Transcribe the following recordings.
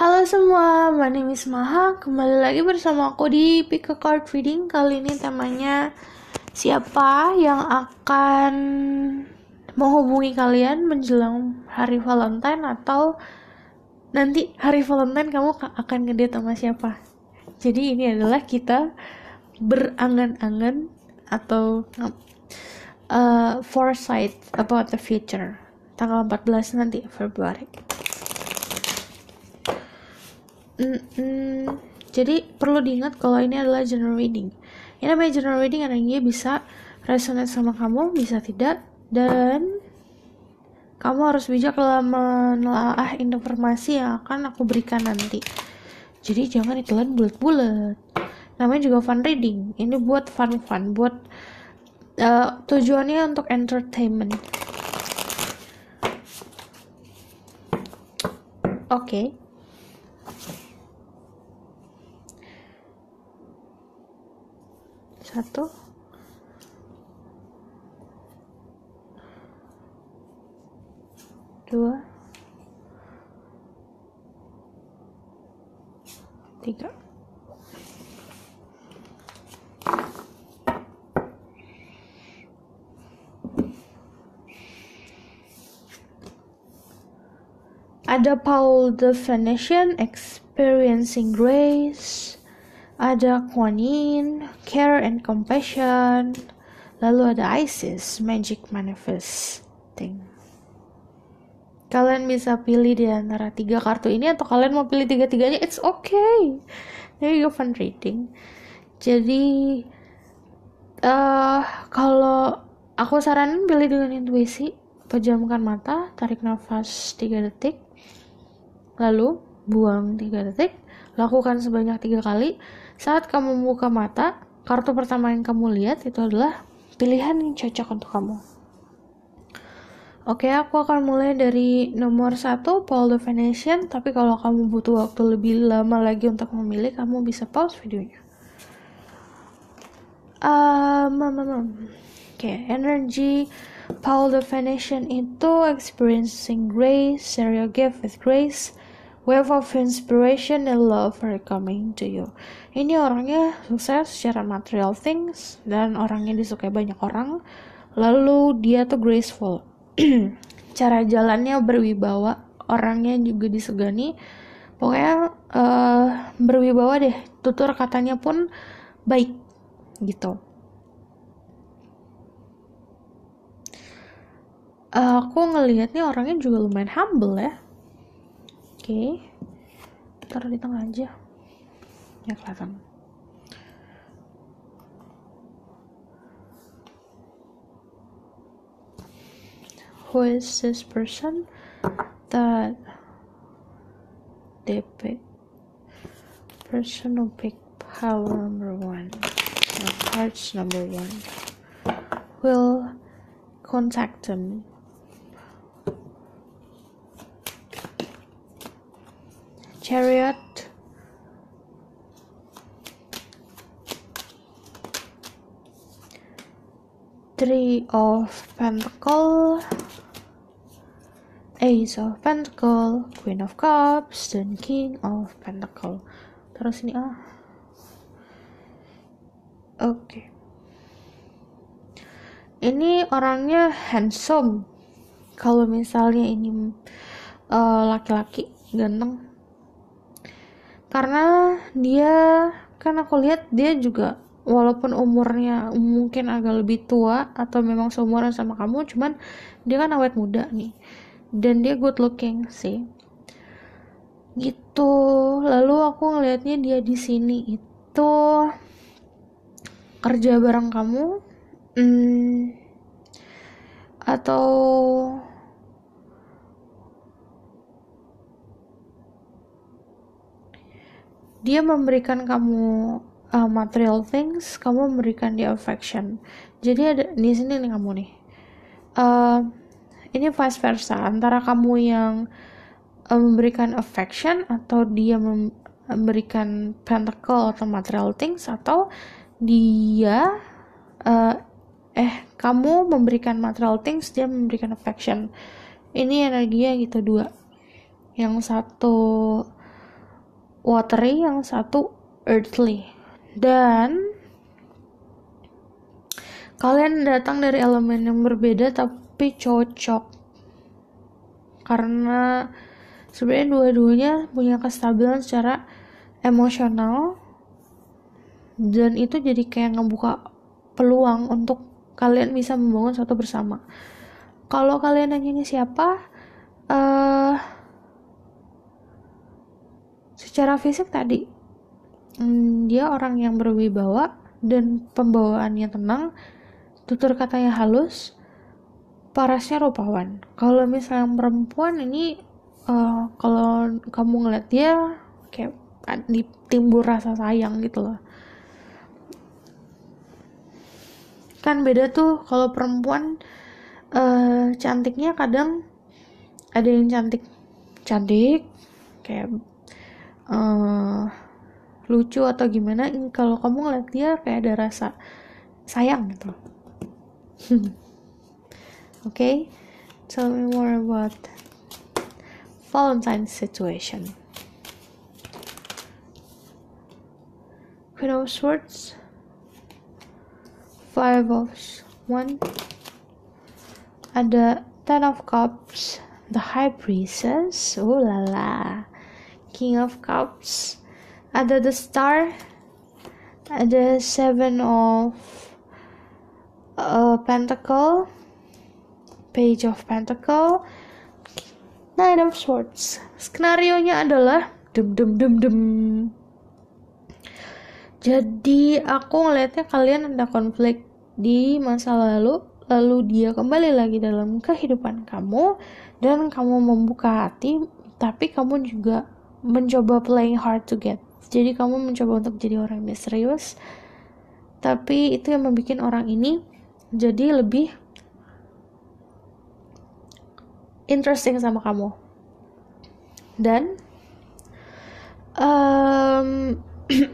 Halo semua, my name is Maha. Kembali lagi bersama aku di Pick a Card Reading. Kali ini temanya siapa yang akan menghubungi kalian menjelang hari Valentine atau nanti hari Valentine kamu akan ngedate sama siapa. Jadi ini adalah kita berangan-angan atau uh, foresight about the future tanggal 14 nanti Februari mm Jadi perlu diingat kalau ini adalah general reading. Ini namanya general reading karena dia bisa resonate sama kamu, bisa tidak, dan kamu harus bijak dalam menelaah informasi yang akan aku berikan nanti. Jadi jangan ditelan bulat-bulat. Namanya juga fun reading. Ini buat fun-fun, buat uh, tujuannya untuk entertainment. Oke. Okay. satu dua tiga ada Paul the Venetian experiencing grace ada koin Care and Compassion, lalu ada Isis, Magic Manifesting. Kalian bisa pilih di antara tiga kartu ini atau kalian mau pilih tiga-tiganya, it's okay. Ini juga fun reading. Jadi uh, kalau aku saranin pilih dengan intuisi, pejamkan mata, tarik nafas tiga detik, lalu buang tiga detik, lakukan sebanyak tiga kali, saat kamu membuka mata, kartu pertama yang kamu lihat itu adalah pilihan yang cocok untuk kamu. Oke, aku akan mulai dari nomor 1, Paul the Venetian, tapi kalau kamu butuh waktu lebih lama lagi untuk memilih, kamu bisa pause videonya. Um, um, um. um. Oke, okay, energy Paul the Venetian itu experiencing grace, share gift with grace, wave of inspiration and love are coming to you ini orangnya sukses secara material things dan orangnya disukai banyak orang lalu dia tuh graceful cara jalannya berwibawa orangnya juga disegani pokoknya uh, berwibawa deh tutur katanya pun baik gitu uh, aku ngelihatnya orangnya juga lumayan humble ya Oke, okay. taruh di tengah aja ya kelihatan who is this person that they pick person who pick power number one hearts number one will contact them chariot three of pentacle ace of pentacle queen of cups dan king of pentacle terus ini ah oke okay. ini orangnya handsome kalau misalnya ini eh, laki-laki uh, ganteng karena dia kan aku lihat dia juga walaupun umurnya mungkin agak lebih tua atau memang seumuran sama kamu cuman dia kan awet muda nih dan dia good looking sih gitu lalu aku ngelihatnya dia di sini itu kerja bareng kamu hmm, atau dia memberikan kamu uh, material things kamu memberikan dia affection jadi ada di sini nih kamu nih uh, ini vice versa antara kamu yang uh, memberikan affection atau dia memberikan pentacle atau material things atau dia uh, eh kamu memberikan material things dia memberikan affection ini energinya gitu dua yang satu watery, yang satu earthly. Dan kalian datang dari elemen yang berbeda tapi cocok. Karena sebenarnya dua-duanya punya kestabilan secara emosional dan itu jadi kayak ngebuka peluang untuk kalian bisa membangun satu bersama. Kalau kalian nanya ini siapa, uh, secara fisik tadi hmm, dia orang yang berwibawa dan pembawaannya tenang tutur katanya halus parasnya rupawan kalau misalnya perempuan ini uh, kalau kamu ngeliat dia kayak timbul rasa sayang gitu loh kan beda tuh kalau perempuan uh, cantiknya kadang ada yang cantik cantik kayak uh, lucu atau gimana kalau kamu ngeliat dia kayak ada rasa sayang gitu oke okay? tell me more about Valentine's situation Queen of Swords Five of One ada Ten of Cups The High Priestess, oh la la King of Cups, ada The Star, ada Seven of uh, Pentacle, Page of Pentacle, Knight of Swords. Skenario nya adalah dum dum dum dum. Jadi aku ngelihatnya kalian ada konflik di masa lalu, lalu dia kembali lagi dalam kehidupan kamu dan kamu membuka hati, tapi kamu juga mencoba playing hard to get jadi kamu mencoba untuk jadi orang yang serius tapi itu yang membuat orang ini jadi lebih interesting sama kamu dan um,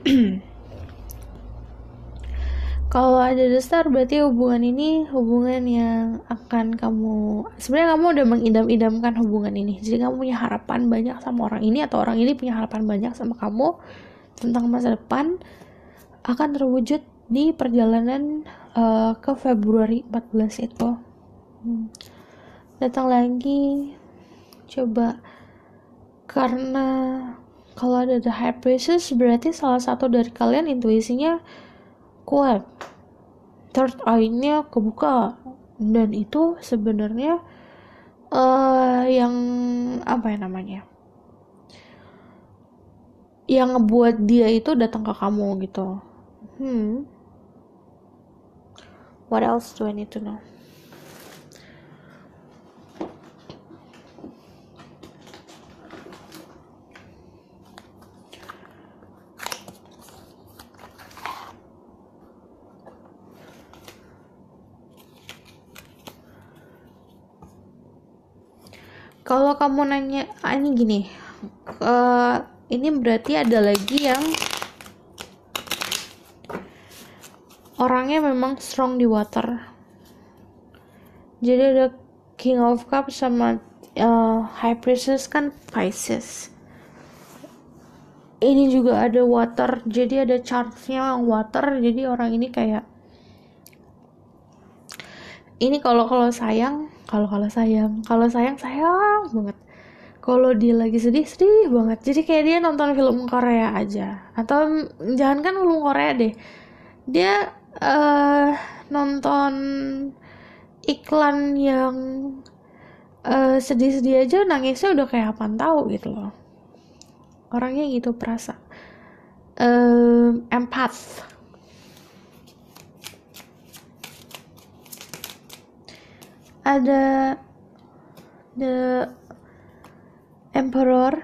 kalau ada dasar berarti hubungan ini hubungan yang akan kamu sebenarnya kamu udah mengidam-idamkan hubungan ini jadi kamu punya harapan banyak sama orang ini atau orang ini punya harapan banyak sama kamu tentang masa depan akan terwujud di perjalanan uh, ke Februari 14 itu hmm. datang lagi coba karena kalau ada the high priestess berarti salah satu dari kalian intuisinya kuat third eye-nya kebuka dan itu sebenarnya uh, yang apa ya namanya yang ngebuat dia itu datang ke kamu gitu hmm what else do I need to know kamu nanya ah, ini gini uh, ini berarti ada lagi yang orangnya memang strong di water jadi ada King of Cups sama uh, High Priestess kan Pisces ini juga ada water jadi ada chartnya yang water jadi orang ini kayak ini kalau kalau sayang kalau kalau sayang kalau sayang sayang banget kalau dia lagi sedih sedih banget jadi kayak dia nonton film Korea aja atau jangan kan film Korea deh dia uh, nonton iklan yang uh, sedih-sedih aja nangisnya udah kayak apa tahu gitu loh orangnya gitu perasa uh, empath ada the emperor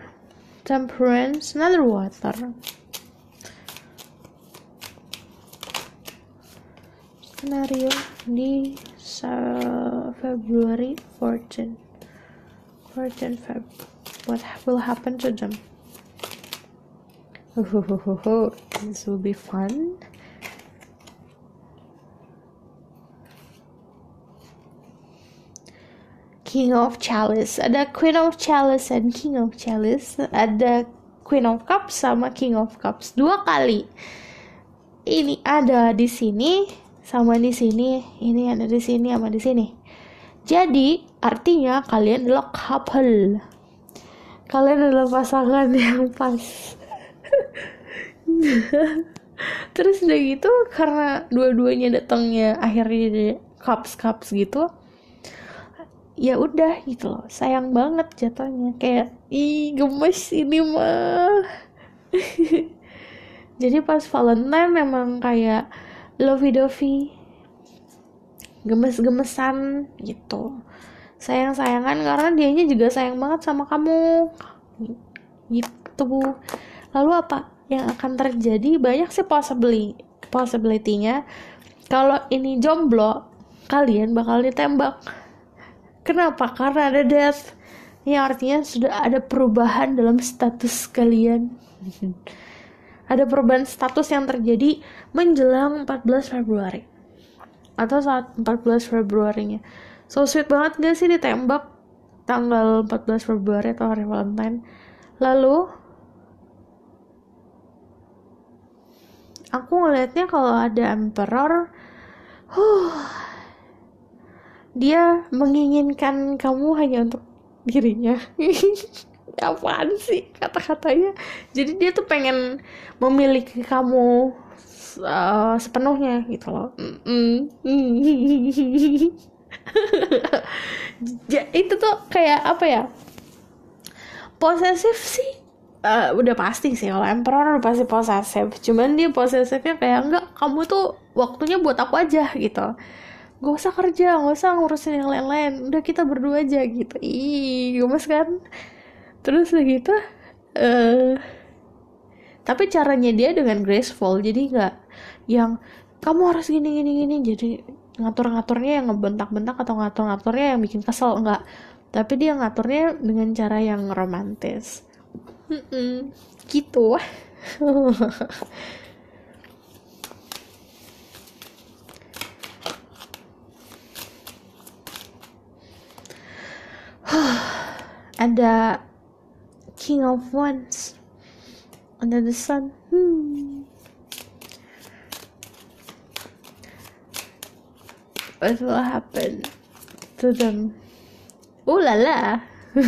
temperance another water skenario di February 14 14 Feb what will happen to them oh, this will be fun King of Chalice. Ada Queen of Chalice and King of Chalice. Ada Queen of Cups sama King of Cups dua kali. Ini ada di sini sama di sini, ini ada di sini sama di sini. Jadi artinya kalian adalah couple. Kalian adalah pasangan yang pas. Terus udah gitu karena dua-duanya datangnya akhirnya cups cups gitu ya udah gitu loh sayang banget jatuhnya kayak ih gemes ini mah jadi pas Valentine memang kayak lovey dovey gemes-gemesan gitu sayang-sayangan karena dianya juga sayang banget sama kamu gitu lalu apa yang akan terjadi banyak sih possibility possibility-nya kalau ini jomblo kalian bakal ditembak Kenapa? Karena ada death. Ini artinya sudah ada perubahan dalam status kalian. ada perubahan status yang terjadi menjelang 14 Februari. Atau saat 14 Februari-nya. So sweet banget gak sih ditembak tanggal 14 Februari atau hari Valentine. Lalu aku ngeliatnya kalau ada emperor, huh, dia menginginkan kamu hanya untuk dirinya apaan sih kata-katanya jadi dia tuh pengen memiliki kamu uh, sepenuhnya gitu loh mm ja, ya, itu tuh kayak apa ya posesif sih uh, udah pasti sih kalau emperor udah pasti posesif cuman dia posesifnya kayak enggak kamu tuh waktunya buat aku aja gitu gak usah kerja gak usah ngurusin yang lain-lain udah kita berdua aja gitu ih gemes kan terus udah gitu uh, tapi caranya dia dengan graceful jadi gak yang kamu harus gini gini gini jadi ngatur-ngaturnya yang ngebentak-bentak atau ngatur-ngaturnya yang bikin kesel enggak tapi dia ngaturnya dengan cara yang romantis mm -mm, gitu ada King of Wands under the sun. Hmm. What will happen to them? Oh la la!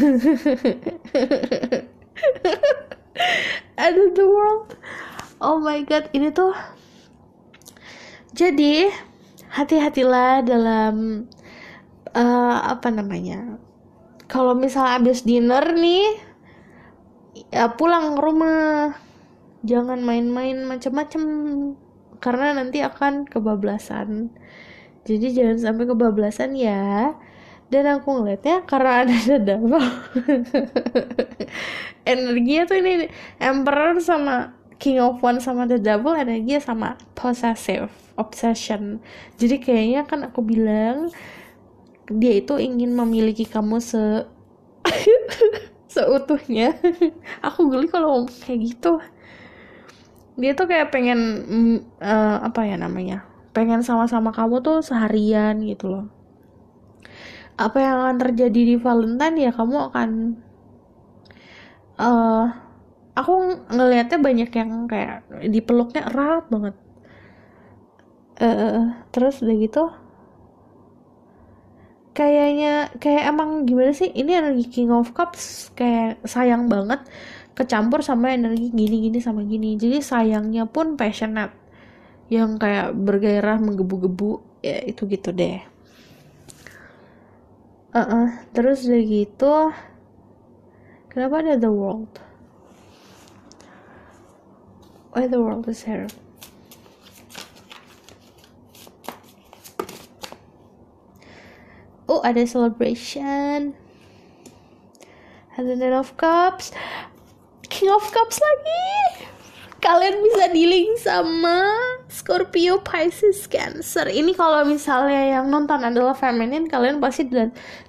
End of the world. Oh my god, ini tuh. Jadi hati-hatilah dalam uh, apa namanya kalau misalnya abis dinner nih ya pulang ke rumah jangan main-main macam-macam karena nanti akan kebablasan jadi jangan sampai kebablasan ya dan aku ngeliatnya karena ada dadamu energinya tuh ini emperor sama king of one sama the double energinya sama possessive obsession jadi kayaknya kan aku bilang dia itu ingin memiliki kamu se seutuhnya aku geli kalau kayak gitu dia tuh kayak pengen uh, apa ya namanya pengen sama-sama kamu tuh seharian gitu loh apa yang akan terjadi di Valentine ya kamu akan uh, aku ngelihatnya banyak yang kayak dipeluknya erat banget uh, terus udah gitu kayaknya kayak emang gimana sih ini energi King of Cups kayak sayang banget kecampur sama energi gini-gini sama gini jadi sayangnya pun passionate yang kayak bergairah menggebu-gebu ya itu gitu deh uh -uh. terus udah gitu kenapa ada the world why the world is here oh ada celebration ada ten of cups king of cups lagi kalian bisa dealing sama Scorpio Pisces Cancer ini kalau misalnya yang nonton adalah feminin kalian pasti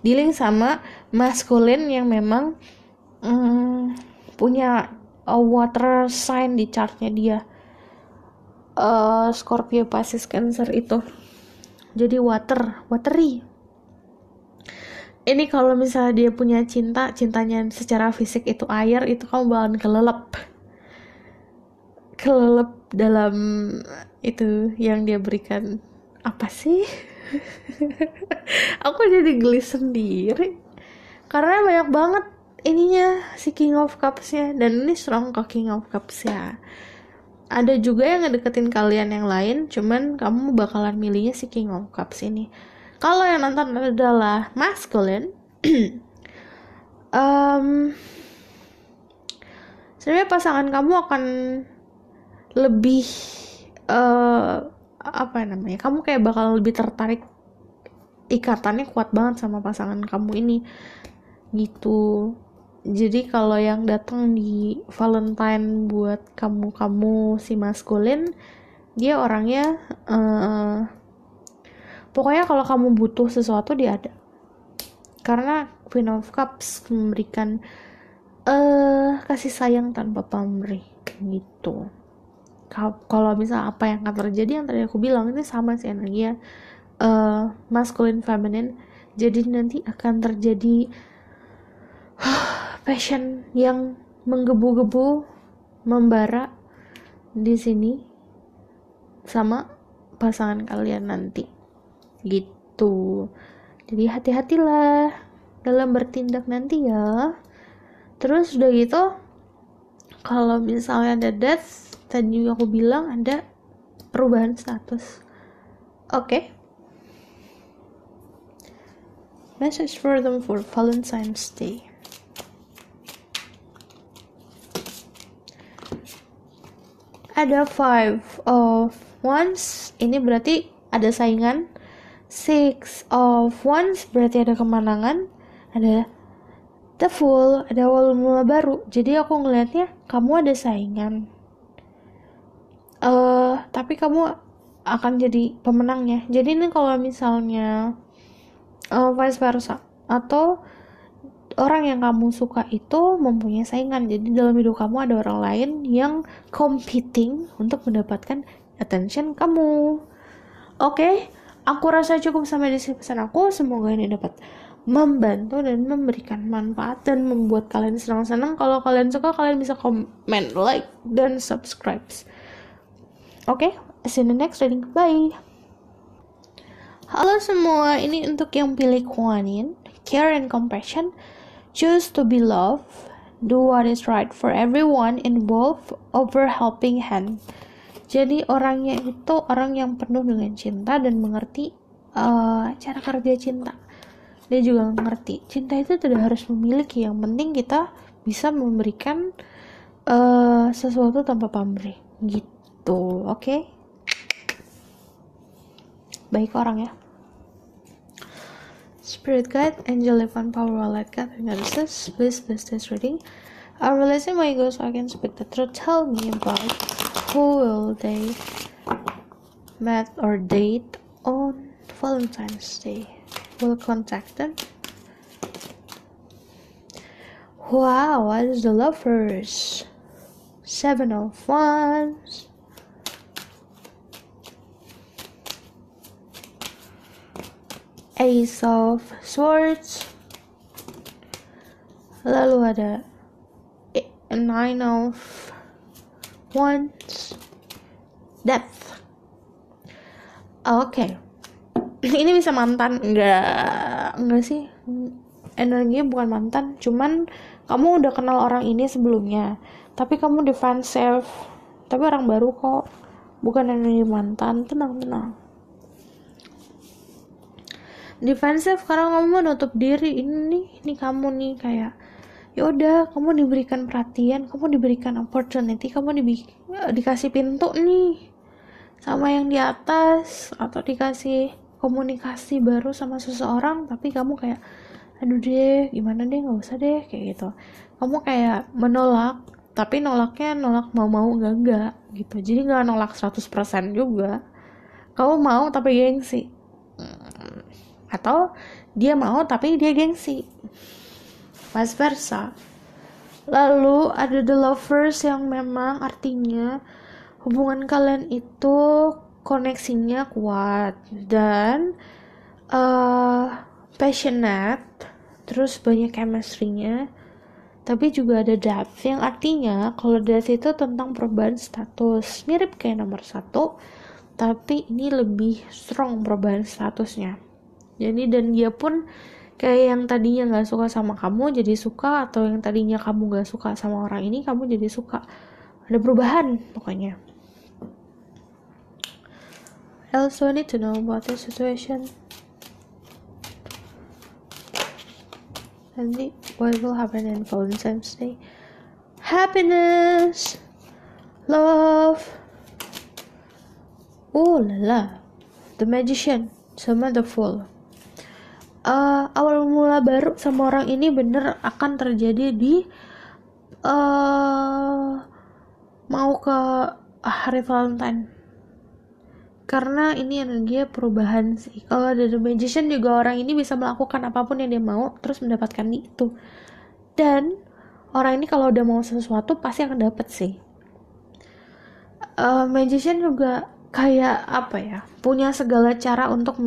dealing sama maskulin yang memang mm, punya a water sign di chartnya dia uh, Scorpio Pisces Cancer itu jadi water watery ini kalau misalnya dia punya cinta cintanya secara fisik itu air itu kamu bakalan kelelep kelelep dalam itu yang dia berikan apa sih aku jadi geli sendiri karena banyak banget ininya si King of Cups-nya dan ini strong ke King of Cups ya ada juga yang ngedeketin kalian yang lain cuman kamu bakalan milihnya si King of Cups ini kalau yang nonton adalah masculine um, sebenarnya pasangan kamu akan lebih uh, apa namanya kamu kayak bakal lebih tertarik ikatannya kuat banget sama pasangan kamu ini gitu jadi kalau yang datang di Valentine buat kamu kamu si maskulin dia orangnya uh, pokoknya kalau kamu butuh sesuatu dia ada karena Queen of Cups memberikan uh, kasih sayang tanpa pamrih gitu kalau misal apa yang akan terjadi yang tadi aku bilang ini sama sih energi ya uh, eh, masculine feminine jadi nanti akan terjadi uh, passion yang menggebu-gebu membara di sini sama pasangan kalian nanti gitu jadi hati-hatilah dalam bertindak nanti ya terus udah gitu kalau misalnya ada death tadi juga aku bilang ada perubahan status oke okay. message for them for Valentine's Day ada five of ones ini berarti ada saingan six of Wands berarti ada kemenangan ada the Fool, ada awal mula baru jadi aku ngelihatnya kamu ada saingan uh, tapi kamu akan jadi pemenangnya jadi ini kalau misalnya uh, vice versa atau orang yang kamu suka itu mempunyai saingan jadi dalam hidup kamu ada orang lain yang competing untuk mendapatkan attention kamu oke okay? Aku rasa cukup sampai di sini pesan aku. Semoga ini dapat membantu dan memberikan manfaat dan membuat kalian senang-senang. Kalau kalian suka, kalian bisa komen, like, dan subscribe. Oke, okay, see you in the next reading. Bye. Halo semua, ini untuk yang pilih Kuanin, Care and Compassion, Choose to be loved, Do what is right for everyone, involved over helping hand jadi orangnya itu orang yang penuh dengan cinta dan mengerti uh, cara kerja cinta dia juga mengerti cinta itu tidak harus memiliki yang penting kita bisa memberikan uh, sesuatu tanpa pamrih gitu oke okay? baik orang ya Spirit Guide, Angel Evan Power Wallet Guide, Analysis, please bless this reading. I realize my egos against, but the truth tell me about who will they met or date on Valentine's Day. Will contact them. Wow, what is the lovers? Seven of Wands. Ace of Swords. Lalu ada and nine of wands depth oke okay. ini bisa mantan enggak enggak sih energinya bukan mantan cuman kamu udah kenal orang ini sebelumnya tapi kamu defensive tapi orang baru kok bukan energi mantan tenang tenang defensif karena kamu menutup diri ini nih kamu nih kayak ya udah kamu diberikan perhatian kamu diberikan opportunity kamu di, ya, dikasih pintu nih sama yang di atas atau dikasih komunikasi baru sama seseorang tapi kamu kayak aduh deh gimana deh nggak usah deh kayak gitu kamu kayak menolak tapi nolaknya nolak mau-mau enggak enggak gitu jadi nggak nolak 100% juga kamu mau tapi gengsi hmm. atau dia mau tapi dia gengsi vice versa. Lalu ada the lovers yang memang artinya hubungan kalian itu koneksinya kuat dan uh, passionate, terus banyak chemistry-nya. Tapi juga ada depth yang artinya kalau depth itu tentang perubahan status, mirip kayak nomor satu, tapi ini lebih strong perubahan statusnya. Jadi dan dia pun kayak yang tadinya nggak suka sama kamu jadi suka atau yang tadinya kamu nggak suka sama orang ini kamu jadi suka ada perubahan pokoknya I also need to know about the situation and the, what will happen in Valentine's Day happiness love oh la the magician sama the fool uh, awal mula baru sama orang ini bener akan terjadi di uh, mau ke ah, hari Valentine karena ini energi perubahan sih kalau dari magician juga orang ini bisa melakukan apapun yang dia mau terus mendapatkan itu dan orang ini kalau udah mau sesuatu pasti akan dapet sih uh, magician juga kayak apa ya punya segala cara untuk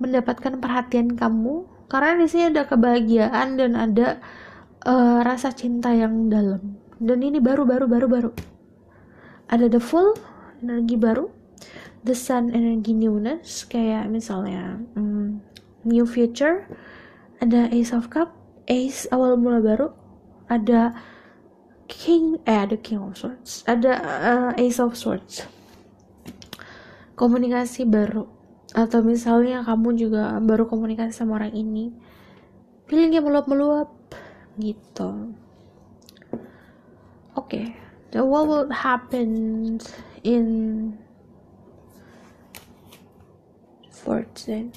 mendapatkan perhatian kamu karena di sini ada kebahagiaan dan ada uh, rasa cinta yang dalam dan ini baru baru baru baru ada the full energi baru the sun energi newness kayak misalnya um, new future ada ace of cup ace awal mula baru ada king eh ada king of swords ada uh, ace of swords komunikasi baru atau misalnya kamu juga baru komunikasi sama orang ini feeling yang meluap-meluap gitu oke okay. so what will happen in fourteen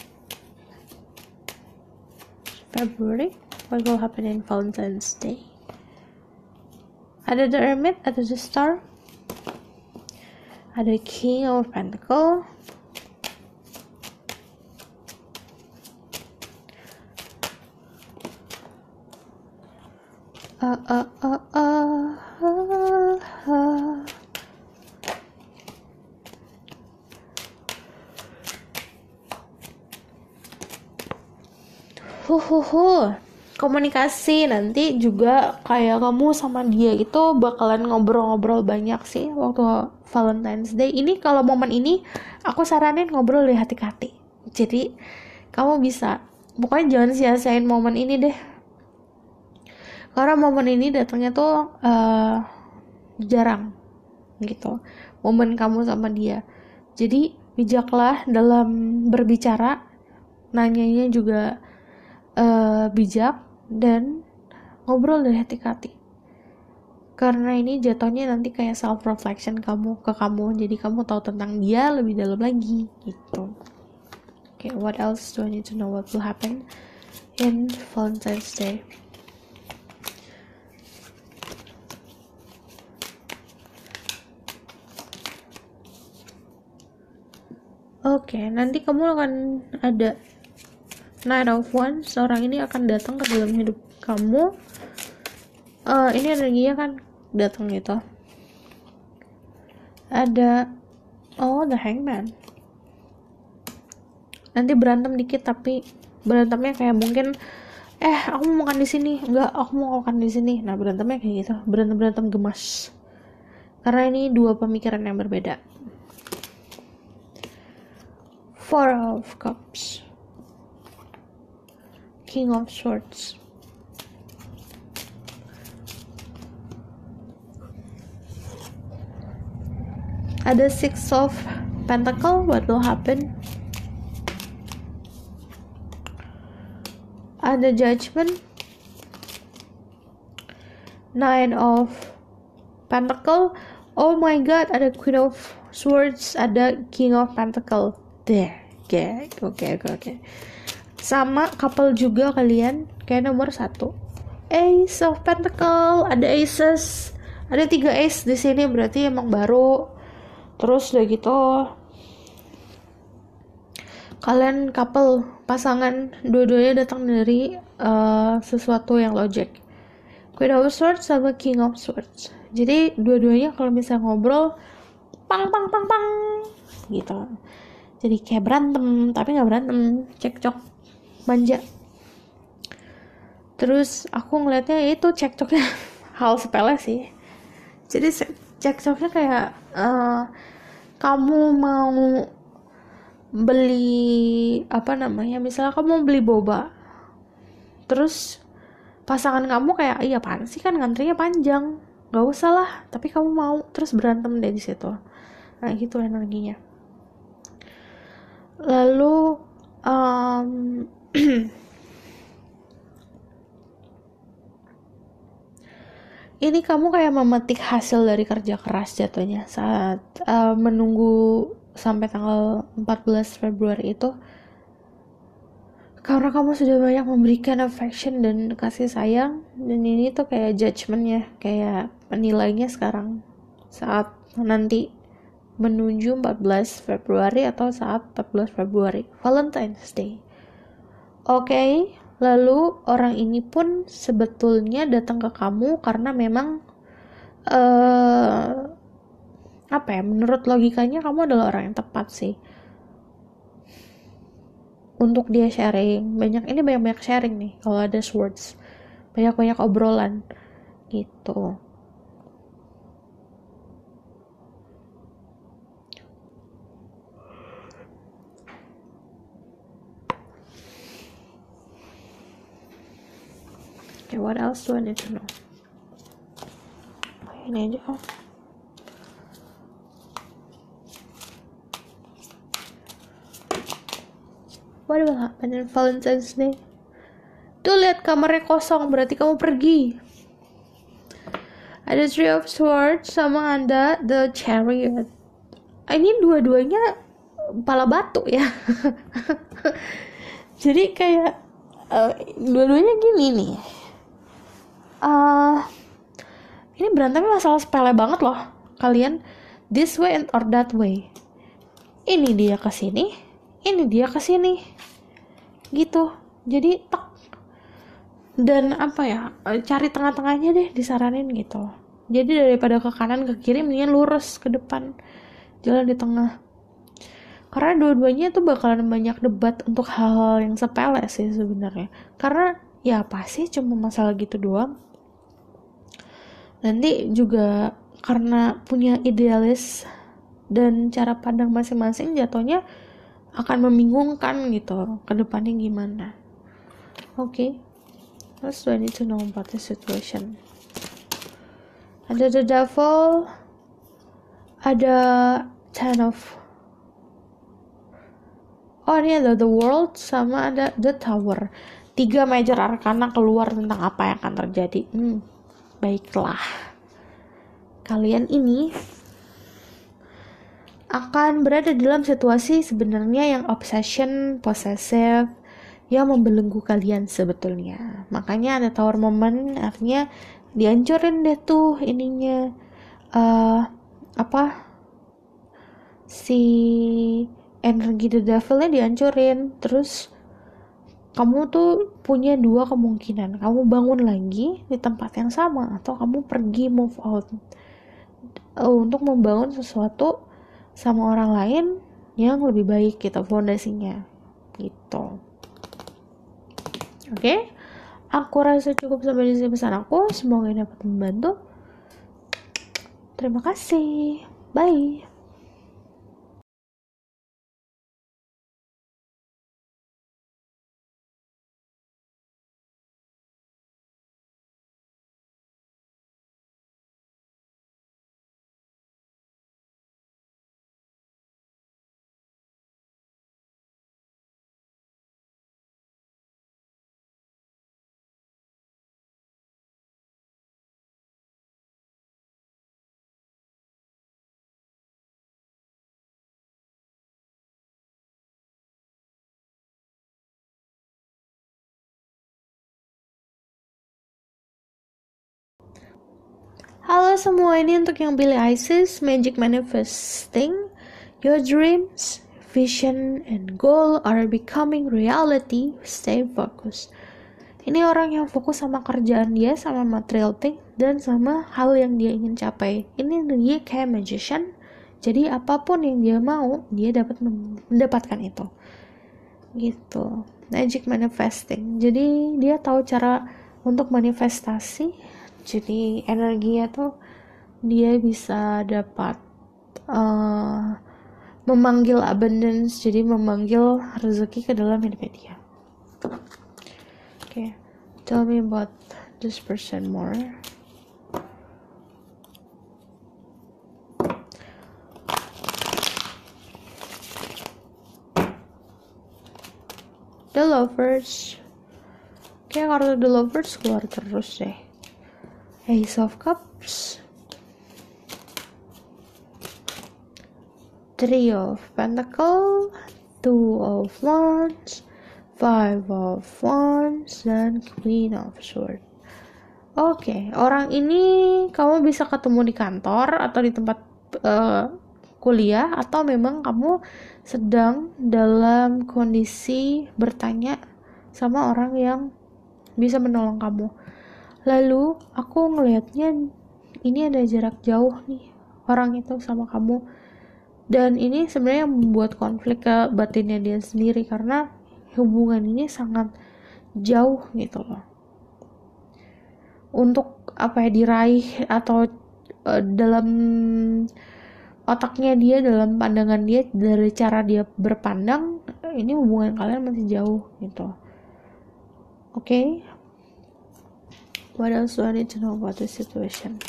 February what will happen in Valentine's Day ada the Hermit ada the Star ada King of Pentacle Huhuhu. Komunikasi nanti juga kayak kamu sama dia itu bakalan ngobrol-ngobrol banyak sih waktu Valentine's Day. Ini kalau momen ini aku saranin ngobrol di hati-hati. Jadi kamu bisa pokoknya jangan sia-siain momen ini deh karena momen ini datangnya tuh uh, jarang gitu momen kamu sama dia jadi bijaklah dalam berbicara nanyanya juga uh, bijak dan ngobrol dari hati hati karena ini jatuhnya nanti kayak self reflection kamu ke kamu jadi kamu tahu tentang dia lebih dalam lagi gitu okay what else do I need to know what will happen in Valentine's Day Oke, okay, nanti kamu akan ada Knight of Wands. Seorang ini akan datang ke dalam hidup kamu. Uh, ini energinya kan datang gitu. Ada oh the Hangman. Nanti berantem dikit tapi berantemnya kayak mungkin eh aku mau makan di sini enggak aku mau makan di sini nah berantemnya kayak gitu berantem berantem gemas karena ini dua pemikiran yang berbeda Four of Cups, King of Swords. At the Six of Pentacle, what will happen? At the Judgment, Nine of Pentacle. Oh my God! At the Queen of Swords, at the King of Pentacle. there oke okay, oke okay, oke okay. sama couple juga kalian kayak nomor satu Ace of Pentacle ada Aces ada tiga Ace di sini berarti emang baru terus udah gitu kalian couple pasangan dua-duanya datang dari uh, sesuatu yang logic Queen of Swords sama King of Swords jadi dua-duanya kalau misalnya ngobrol pang pang pang pang gitu jadi kayak berantem tapi nggak berantem cekcok manja terus aku ngelihatnya ya itu cekcoknya hal sepele sih jadi cekcoknya kayak uh, kamu mau beli apa namanya misalnya kamu mau beli boba terus pasangan kamu kayak iya pan sih kan ngantrinya panjang nggak usah lah tapi kamu mau terus berantem deh di situ nah gitu energinya lalu um, ini kamu kayak memetik hasil dari kerja keras jatuhnya saat uh, menunggu sampai tanggal 14 Februari itu karena kamu sudah banyak memberikan affection dan kasih sayang dan ini tuh kayak judgementnya kayak penilainya sekarang saat nanti menuju 14 Februari atau saat 14 Februari, Valentine's Day. Oke, okay, lalu orang ini pun sebetulnya datang ke kamu karena memang uh, apa ya? Menurut logikanya kamu adalah orang yang tepat sih. Untuk dia sharing, banyak ini banyak-banyak sharing nih kalau ada swords. Banyak-banyak obrolan gitu okay what else do I need to know ini aja what will happen in Valentine's Day tuh lihat kamarnya kosong berarti kamu pergi ada three of swords sama anda the chariot ini dua-duanya pala batu ya jadi kayak uh, dua-duanya gini nih uh, ini berantemnya masalah sepele banget loh kalian this way and or that way ini dia ke sini ini dia ke sini gitu jadi tek dan apa ya eh, cari tengah-tengahnya deh disaranin gitu jadi daripada ke kanan ke kiri mendingan lurus ke depan jalan di tengah karena dua-duanya tuh bakalan banyak debat untuk hal-hal yang sepele sih sebenarnya karena ya apa sih cuma masalah gitu doang nanti juga karena punya idealis dan cara pandang masing-masing jatuhnya akan membingungkan gitu ke depannya gimana oke okay. terus itu I need to know about the situation ada the devil ada ten of oh ini ada the world sama ada the tower tiga major arkana keluar tentang apa yang akan terjadi hmm baiklah kalian ini akan berada dalam situasi sebenarnya yang obsession, possessive, yang membelenggu kalian sebetulnya. Makanya ada tower moment, artinya dihancurin deh tuh ininya uh, apa si energi the devilnya dihancurin terus kamu tuh punya dua kemungkinan kamu bangun lagi di tempat yang sama atau kamu pergi move out eh, untuk membangun sesuatu sama orang lain yang lebih baik gitu fondasinya gitu oke okay? aku rasa cukup sampai di sini pesan aku semoga ini dapat membantu terima kasih bye Halo semua, ini untuk yang pilih Isis, Magic Manifesting, Your Dreams, Vision, and Goal are becoming reality, stay focused. Ini orang yang fokus sama kerjaan dia, sama material thing, dan sama hal yang dia ingin capai. Ini dia kayak magician, jadi apapun yang dia mau, dia dapat mendapatkan itu. Gitu. Magic manifesting. Jadi dia tahu cara untuk manifestasi jadi energinya tuh dia bisa dapat uh, memanggil abundance jadi memanggil rezeki ke dalam hidupnya dia oke okay. tell me about this person more The Lovers Kayak kartu The Lovers keluar terus deh Ace of Cups, Three of Pentacles, Two of Wands, Five of Wands, dan Queen of Swords. Oke, okay, orang ini kamu bisa ketemu di kantor atau di tempat uh, kuliah atau memang kamu sedang dalam kondisi bertanya sama orang yang bisa menolong kamu lalu aku ngelihatnya ini ada jarak jauh nih orang itu sama kamu dan ini sebenarnya yang membuat konflik ke batinnya dia sendiri karena hubungan ini sangat jauh gitu loh untuk apa ya diraih atau uh, dalam otaknya dia dalam pandangan dia dari cara dia berpandang ini hubungan kalian masih jauh gitu oke okay? What else do I need to know about this situation?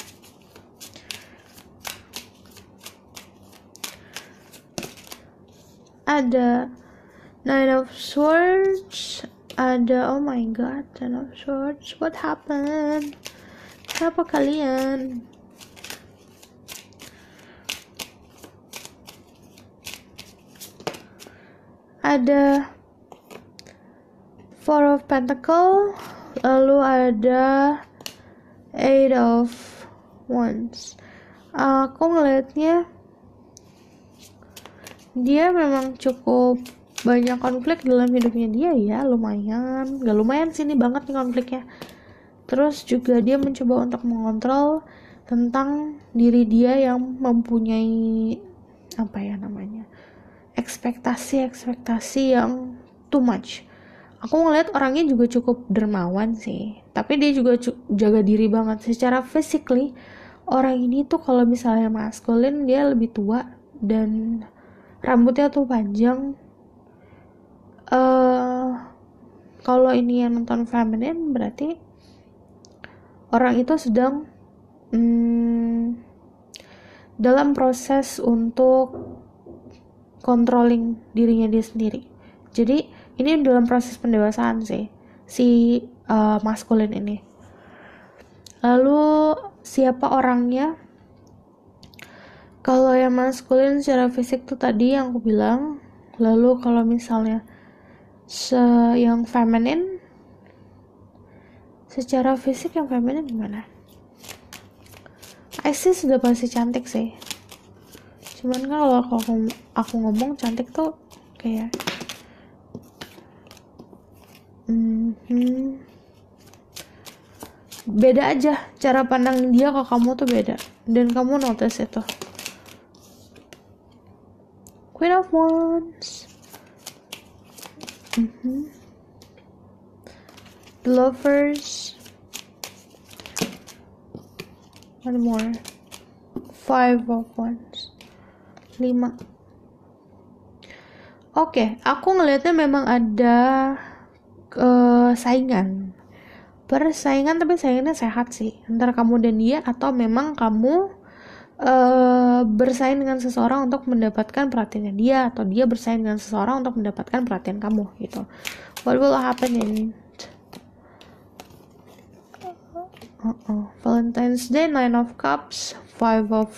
Ada Nine of Swords, ada oh my god, Ten of Swords. What happened? Kenapa kalian? Ada Four of Pentacle lalu ada eight of wands aku ngelihatnya dia memang cukup banyak konflik dalam hidupnya dia ya lumayan gak lumayan sih ini banget nih konfliknya terus juga dia mencoba untuk mengontrol tentang diri dia yang mempunyai apa ya namanya ekspektasi ekspektasi yang too much aku ngeliat orangnya juga cukup dermawan sih tapi dia juga jaga diri banget secara physically orang ini tuh kalau misalnya maskulin dia lebih tua dan rambutnya tuh panjang uh, kalau ini yang nonton feminine berarti orang itu sedang hmm, dalam proses untuk controlling dirinya dia sendiri jadi ini dalam proses pendewasaan sih si uh, maskulin ini lalu siapa orangnya kalau yang maskulin secara fisik tuh tadi yang aku bilang lalu kalau misalnya se yang feminin secara fisik yang feminin gimana Isis sudah pasti cantik sih cuman kan kalau aku, aku ngomong cantik tuh kayak hmm, beda aja cara pandang dia ke kamu tuh beda dan kamu notice itu Queen of Wands mm -hmm. The Lovers one more Five of Wands lima Oke, okay, aku ngelihatnya memang ada ke eh, saingan persaingan tapi saingannya sehat sih antara kamu dan dia atau memang kamu uh, bersaing dengan seseorang untuk mendapatkan perhatiannya dia atau dia bersaing dengan seseorang untuk mendapatkan perhatian kamu gitu what will happen in uh -uh. Valentine's Day nine of cups five of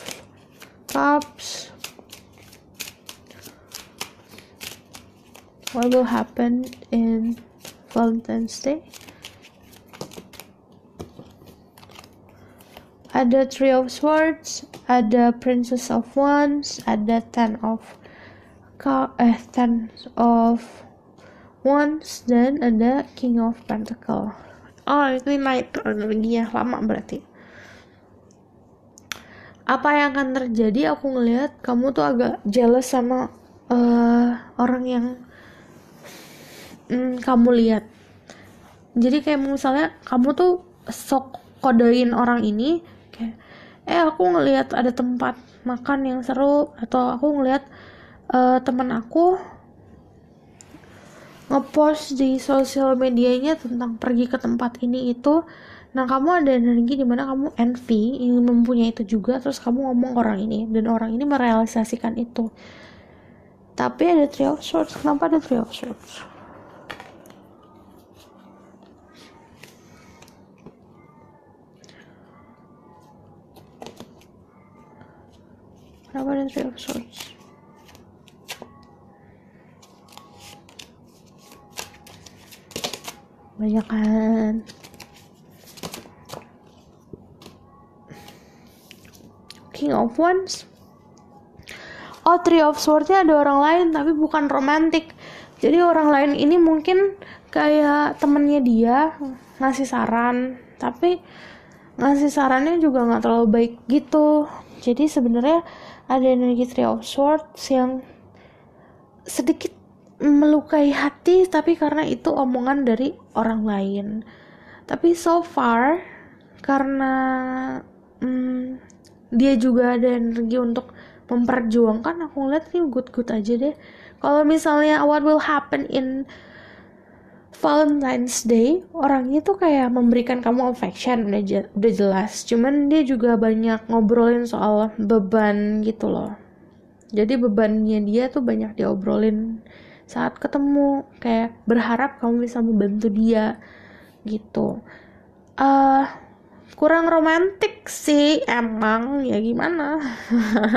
cups what will happen in Valentine's Day ada Three of Swords, ada Princess of Wands, ada Ten of eh Ten of Wands dan ada King of Pentacles. Oh, ini naik energinya lama berarti. Apa yang akan terjadi? Aku ngelihat kamu tuh agak jealous sama uh, orang yang mm, kamu lihat jadi kayak misalnya kamu tuh sok kodein orang ini kayak eh aku ngelihat ada tempat makan yang seru atau aku ngelihat uh, eh, teman aku ngepost di sosial medianya tentang pergi ke tempat ini itu nah kamu ada energi dimana kamu envy ingin mempunyai itu juga terus kamu ngomong orang ini dan orang ini merealisasikan itu tapi ada three of kenapa ada three of rubber and three of swords banyak kan king of wands oh three of Swords-nya ada orang lain tapi bukan romantik jadi orang lain ini mungkin kayak temennya dia ngasih saran tapi ngasih sarannya juga nggak terlalu baik gitu jadi sebenarnya ada energi Three of Swords yang sedikit melukai hati tapi karena itu omongan dari orang lain tapi so far karena hmm, dia juga ada energi untuk memperjuangkan aku ngeliat ini good good aja deh kalau misalnya what will happen in Valentine's Day orangnya tuh kayak memberikan kamu affection udah, udah jelas cuman dia juga banyak ngobrolin soal beban gitu loh jadi bebannya dia tuh banyak diobrolin saat ketemu kayak berharap kamu bisa membantu dia gitu uh, kurang romantis sih emang ya gimana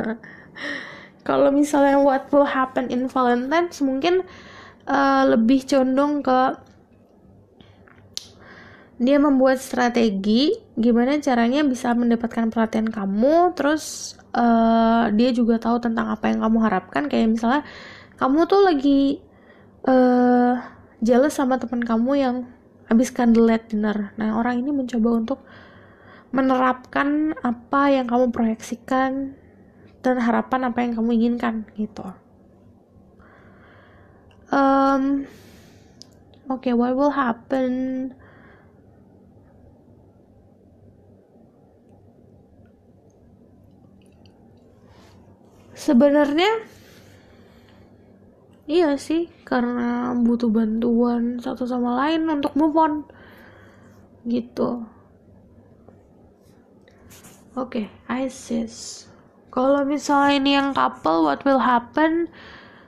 kalau misalnya what will happen in Valentine's mungkin uh, lebih condong ke dia membuat strategi gimana caranya bisa mendapatkan perhatian kamu terus uh, dia juga tahu tentang apa yang kamu harapkan kayak misalnya kamu tuh lagi uh, jealous sama teman kamu yang habis candlelight dinner nah orang ini mencoba untuk menerapkan apa yang kamu proyeksikan dan harapan apa yang kamu inginkan gitu um, okay what will happen sebenarnya iya sih karena butuh bantuan satu sama lain untuk move on gitu oke okay, Isis kalau misalnya ini yang couple what will happen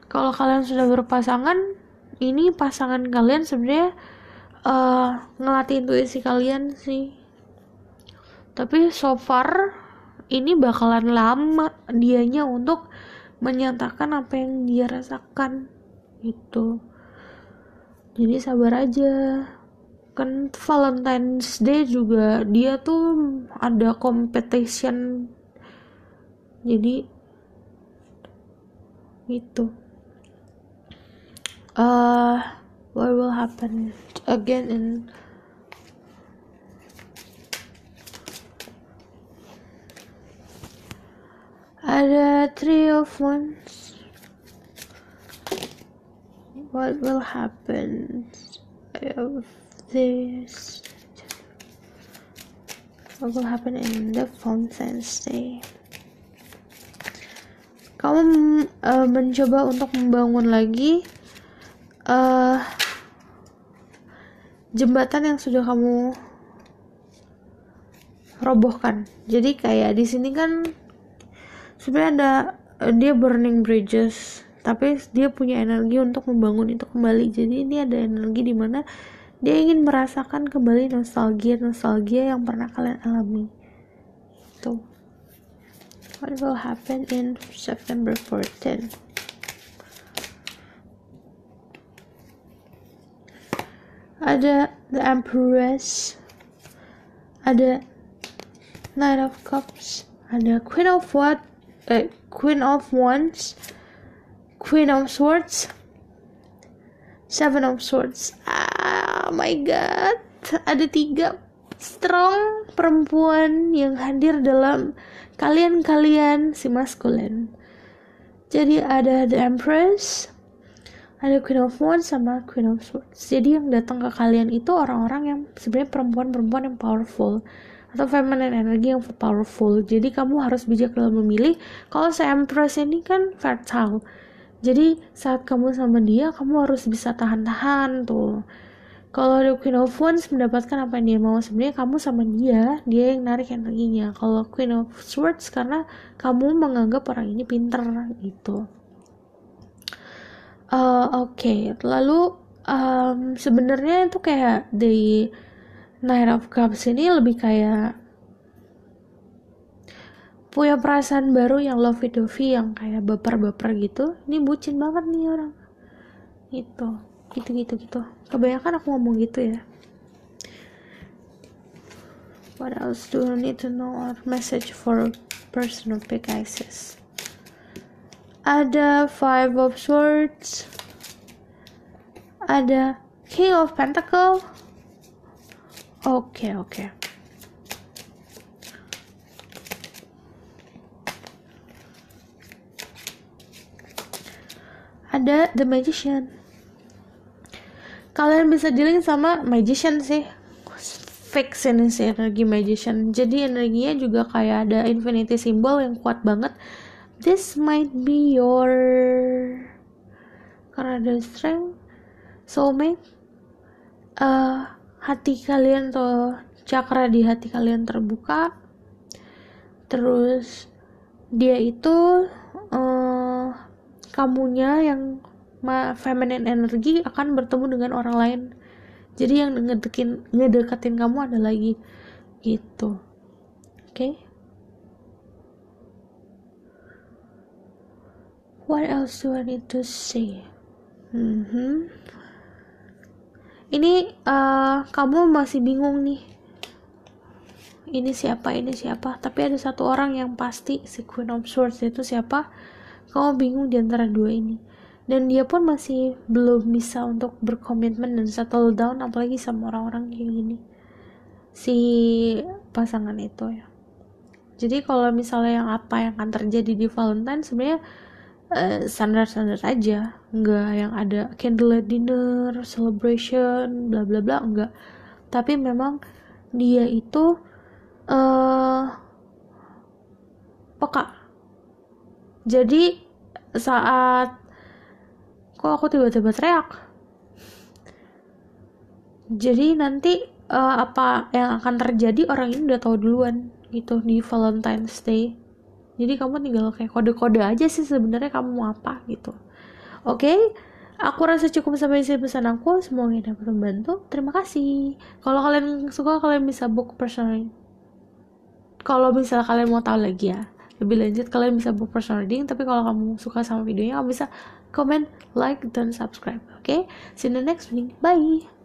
kalau kalian sudah berpasangan ini pasangan kalian sebenarnya uh, ngelatih intuisi kalian sih tapi so far ini bakalan lama dianya untuk menyatakan apa yang dia rasakan gitu jadi sabar aja kan Valentine's Day juga dia tuh ada competition jadi gitu uh, what will happen again in ada uh, three of ones? what will happen of this what will happen in the sense Day kamu uh, mencoba untuk membangun lagi uh, jembatan yang sudah kamu robohkan. Jadi kayak di sini kan sebenarnya ada uh, dia burning bridges, tapi dia punya energi untuk membangun itu kembali. Jadi ini ada energi di mana dia ingin merasakan kembali nostalgia-nostalgia yang pernah kalian alami. Itu. What will happen in September 14? ada The Empress, ada Knight of Cups, ada Queen of What, eh, Queen of Wands, Queen of Swords, Seven of Swords. Ah, my God, ada tiga strong perempuan yang hadir dalam kalian-kalian si maskulin. Jadi ada The Empress, ada Queen of Wands sama Queen of Swords. Jadi yang datang ke kalian itu orang-orang yang sebenarnya perempuan-perempuan yang powerful atau feminine energy yang powerful. Jadi kamu harus bijak dalam memilih. Kalau saya Empress ini kan fertile. Jadi saat kamu sama dia, kamu harus bisa tahan-tahan tuh. Kalau ada Queen of Wands mendapatkan apa yang dia mau sebenarnya kamu sama dia, dia yang narik energinya. Kalau Queen of Swords karena kamu menganggap orang ini pinter gitu. Eh, oke okay. lalu um, sebenarnya itu kayak di Night of Cups ini lebih kayak punya perasaan baru yang lovey dovey yang kayak baper-baper gitu ini bucin banget nih orang gitu gitu gitu gitu kebanyakan aku ngomong gitu ya what else do I need to know or message for personal Pegasus ada Five of Swords, ada King of Pentacle. Oke, okay, oke. Okay. Ada The Magician. Kalian bisa dealing sama Magician sih. Fix ini sih energi Magician. Jadi energinya juga kayak ada infinity symbol yang kuat banget this might be your another strength soulmate uh, hati kalian tuh cakra di hati kalian terbuka terus dia itu uh, kamunya yang feminine energy akan bertemu dengan orang lain jadi yang ngedekin ngedekatin kamu ada lagi gitu oke okay? what else do I need to say mm -hmm. ini uh, kamu masih bingung nih ini siapa ini siapa tapi ada satu orang yang pasti si Queen of Swords itu siapa kamu bingung di antara dua ini dan dia pun masih belum bisa untuk berkomitmen dan settle down apalagi sama orang-orang kayak gini si pasangan itu ya jadi kalau misalnya yang apa yang akan terjadi di Valentine sebenarnya Eh, standar-standar uh, aja nggak yang ada candlelight dinner celebration bla bla bla enggak tapi memang dia itu uh, peka jadi saat kok aku tiba-tiba teriak jadi nanti uh, apa yang akan terjadi orang ini udah tahu duluan gitu di Valentine's Day jadi kamu tinggal kayak kode-kode aja sih sebenarnya kamu mau apa gitu oke okay? aku rasa cukup sampai sini pesan aku semoga dapat membantu terima kasih kalau kalian suka kalian bisa book personal kalau misalnya kalian mau tahu lagi ya lebih lanjut kalian bisa book personal reading tapi kalau kamu suka sama videonya kamu bisa comment like dan subscribe oke okay? see you next week bye